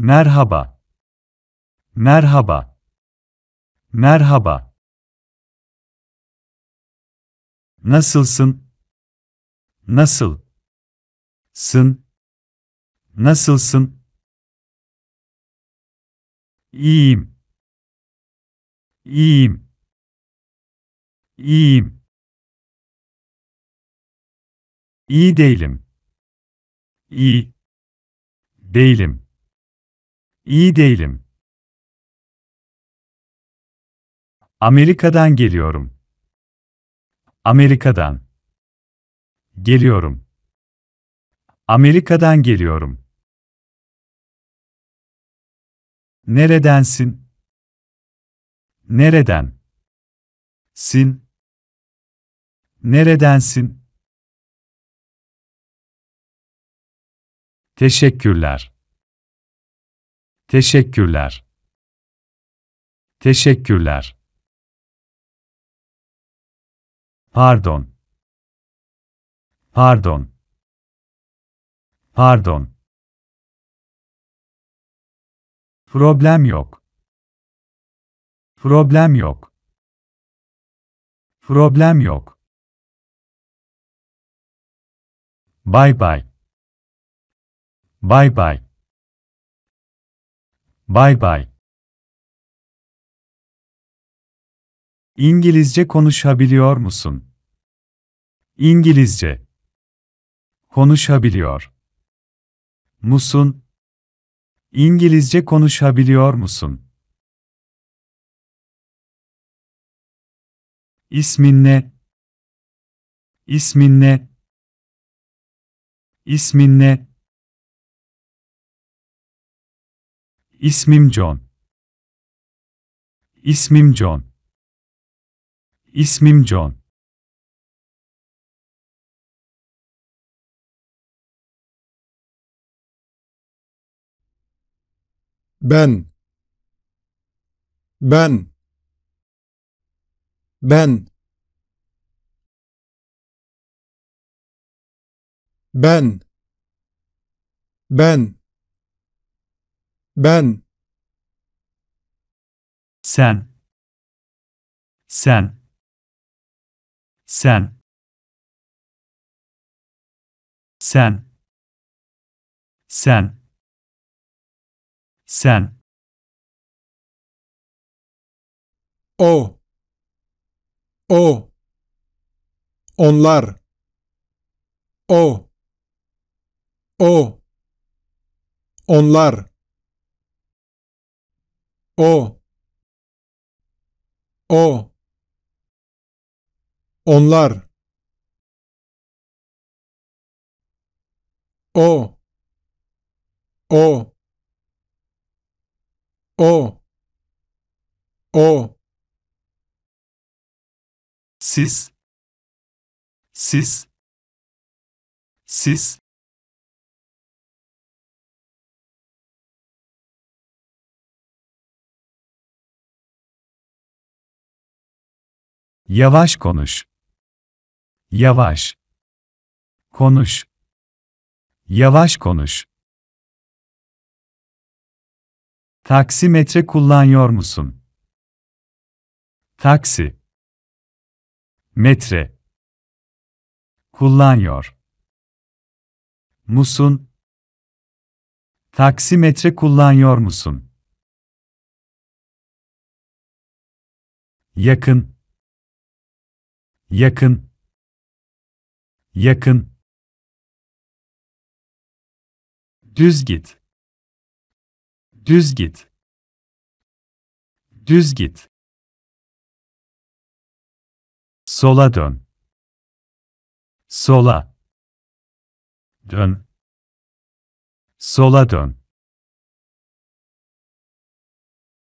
Merhaba. Merhaba. Merhaba. Nasılsın? Nasıl? Sın? Nasılsın? İyiyim. İyiyim. İyiyim. İyi değilim. İyi değilim. İyi değilim. Amerika'dan geliyorum. Amerika'dan. Geliyorum. Amerika'dan geliyorum. Neredensin? Nereden? Sin. Neredensin? Teşekkürler. Teşekkürler. Teşekkürler. Pardon. Pardon. Pardon. Problem yok. Problem yok. Problem yok. Bye bye. Bye bye. Bay bay. İngilizce konuşabiliyor musun? İngilizce. Konuşabiliyor. Musun? İngilizce konuşabiliyor musun? İsmin ne? İsmin ne? İsmin ne? İsmim John. İsmim John. İsmim John. Ben. Ben. Ben. Ben. Ben. Ben. Sen. Sen. Sen. Sen. Sen. Sen. O. O. Onlar. O. O. Onlar. O O Onlar O O O O Siz Siz Siz Yavaş konuş. Yavaş. Konuş. Yavaş konuş. Taksimetre kullanıyor musun? Taksi. Metre. Kullanıyor. Musun? Taksimetre kullanıyor musun? Yakın yakın yakın düz git düz git düz git sola dön sola dön sola dön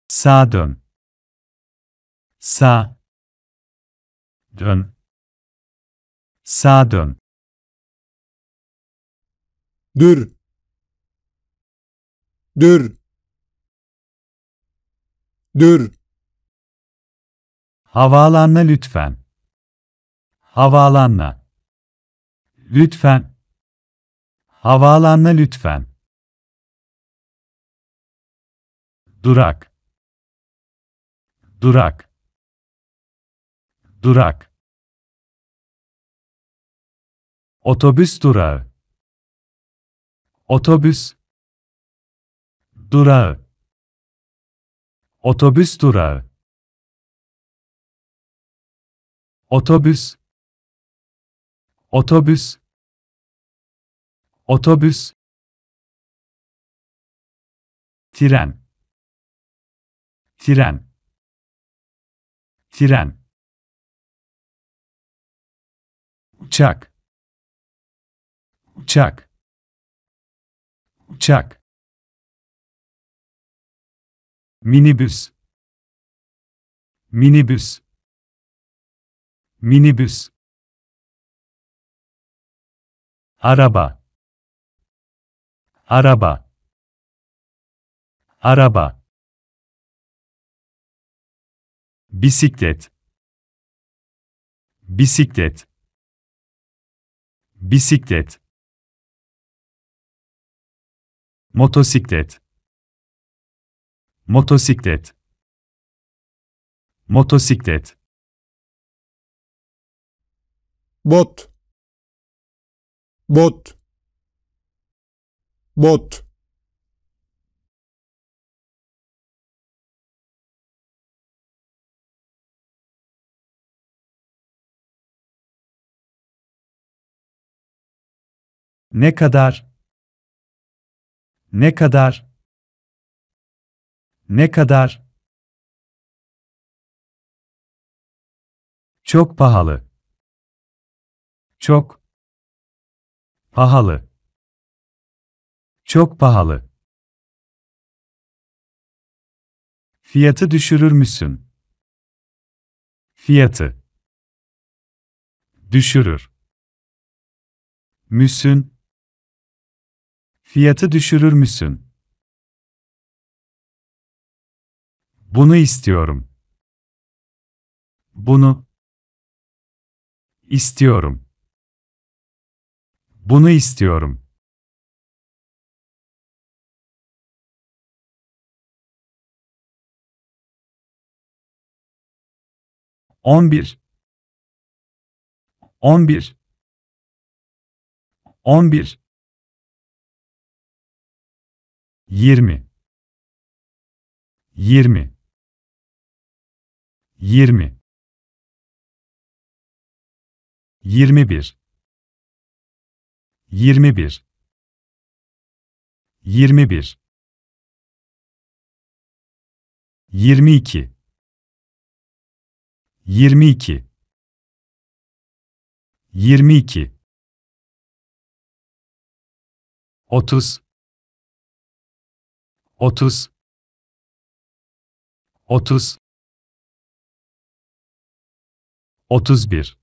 sağa dön sağ dön Sağa dön. Dur. Dur. Dur. Havaalanına lütfen. Havaalanına. Lütfen. Havaalanına lütfen. Durak. Durak. Durak. Otobüs durağı. Otobüs durağı. Otobüs durağı. Otobüs Otobüs Otobüs Tren Tren Tren Uçak Uçak. Uçak. Minibüs. Minibüs. Minibüs. Araba. Araba. Araba. Bisiklet. Bisiklet. Bisiklet motosiklet motosiklet motosiklet bot bot bot ne kadar ne kadar? Ne kadar? Çok pahalı. Çok pahalı. Çok pahalı. Fiyatı düşürür müsün? Fiyatı düşürür müsün? Fiyatı düşürür müsün? Bunu istiyorum. Bunu istiyorum. Bunu istiyorum. On bir. On bir. On bir. 20 20 20 21 21 21 22 22 22 30 30 30 31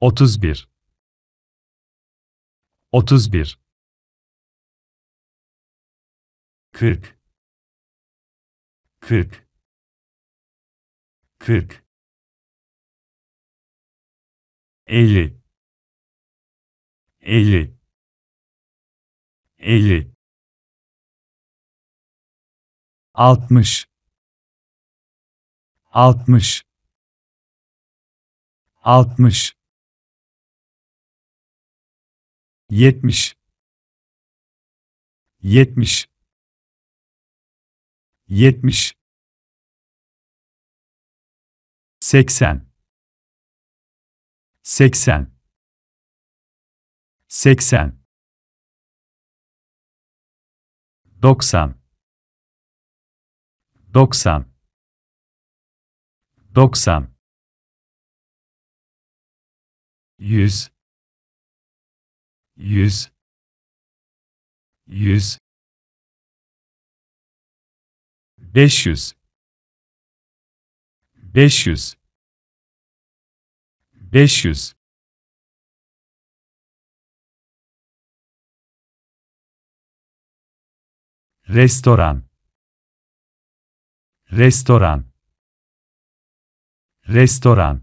31 31 40 40 40 50 50 50 altmış altmış altmış yetmiş yetmiş yetmiş seksen seksen seksen doksan 90 90 100 100 100 500 500 500 Restoran Restoran. Restoran.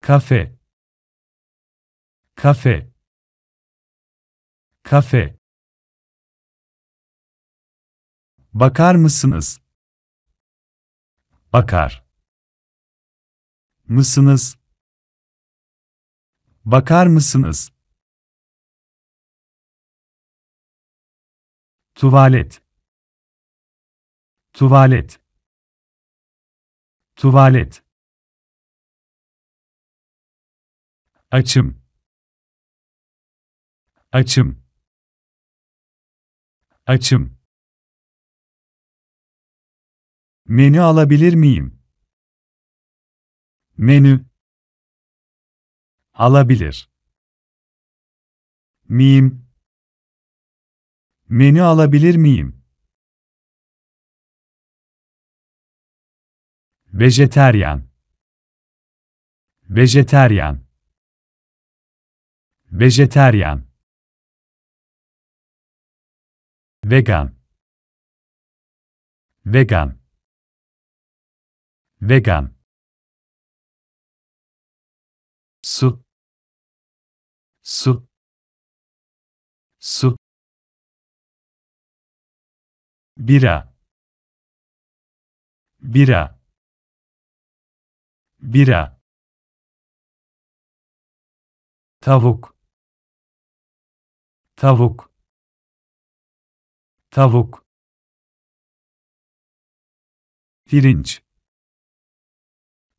Kafe. Kafe. Kafe. Bakar mısınız? Bakar. Mısınız? Bakar mısınız? Tuvalet. Tuvalet. Tuvalet. Açım. Açım. Açım. Menü alabilir miyim? Menü. Alabilir. Miyim. Menü alabilir miyim? vejeteryan vejeteryan vejeteryan vegan vegan vegan su su su bira bira bira tavuk tavuk tavuk pirinç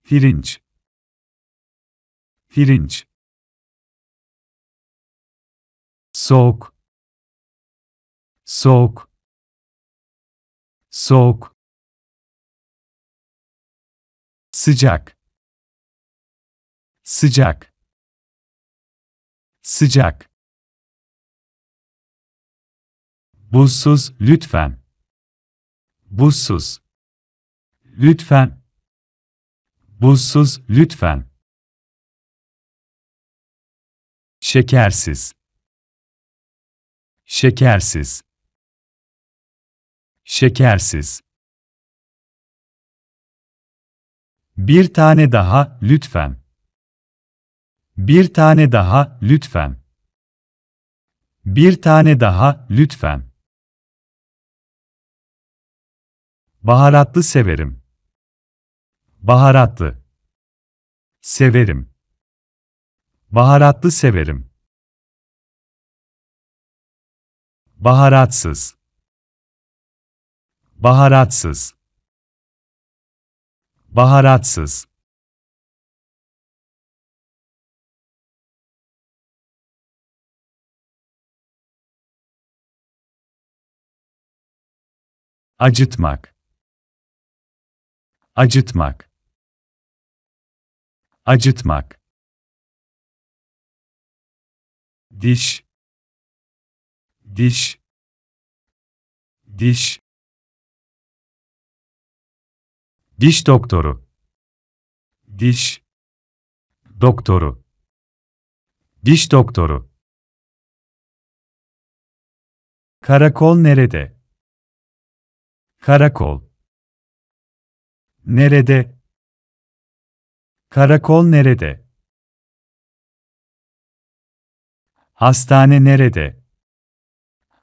pirinç pirinç soğuk soğuk soğuk sıcak sıcak sıcak buzsuz lütfen buzsuz lütfen buzsuz lütfen şekersiz şekersiz şekersiz bir tane daha lütfen bir tane daha, lütfen. Bir tane daha, lütfen. Baharatlı severim. Baharatlı. Severim. Baharatlı severim. Baharatsız. Baharatsız. Baharatsız. acıtmak acıtmak acıtmak diş diş diş diş doktoru diş doktoru diş doktoru karakol nerede Karakol. Nerede? Karakol nerede? Hastane nerede?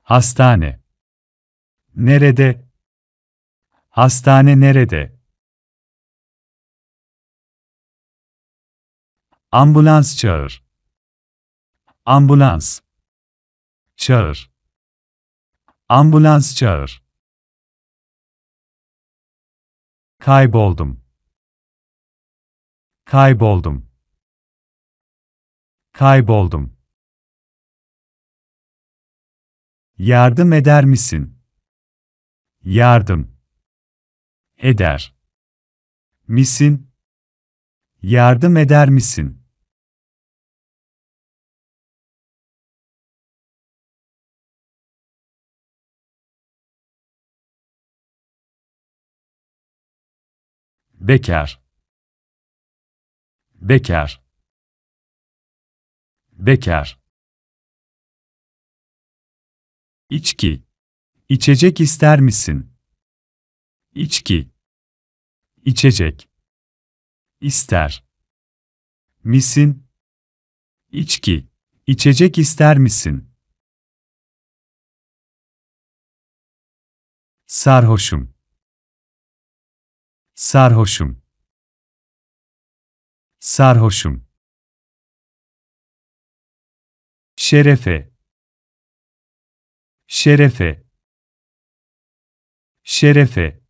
Hastane. Nerede? Hastane nerede? Ambulans çağır. Ambulans. Çağır. Ambulans çağır. Kayboldum. Kayboldum. Kayboldum. Yardım eder misin? Yardım. Eder. Misin? Yardım eder misin? bekar bekar bekar İçki. İçecek ister misin? İçki. İçecek. İster. Misin? İçki. İçecek ister misin? Sarhoşum. Sarhoşum. Sarhoşum. Şerefe. Şerefe. Şerefe.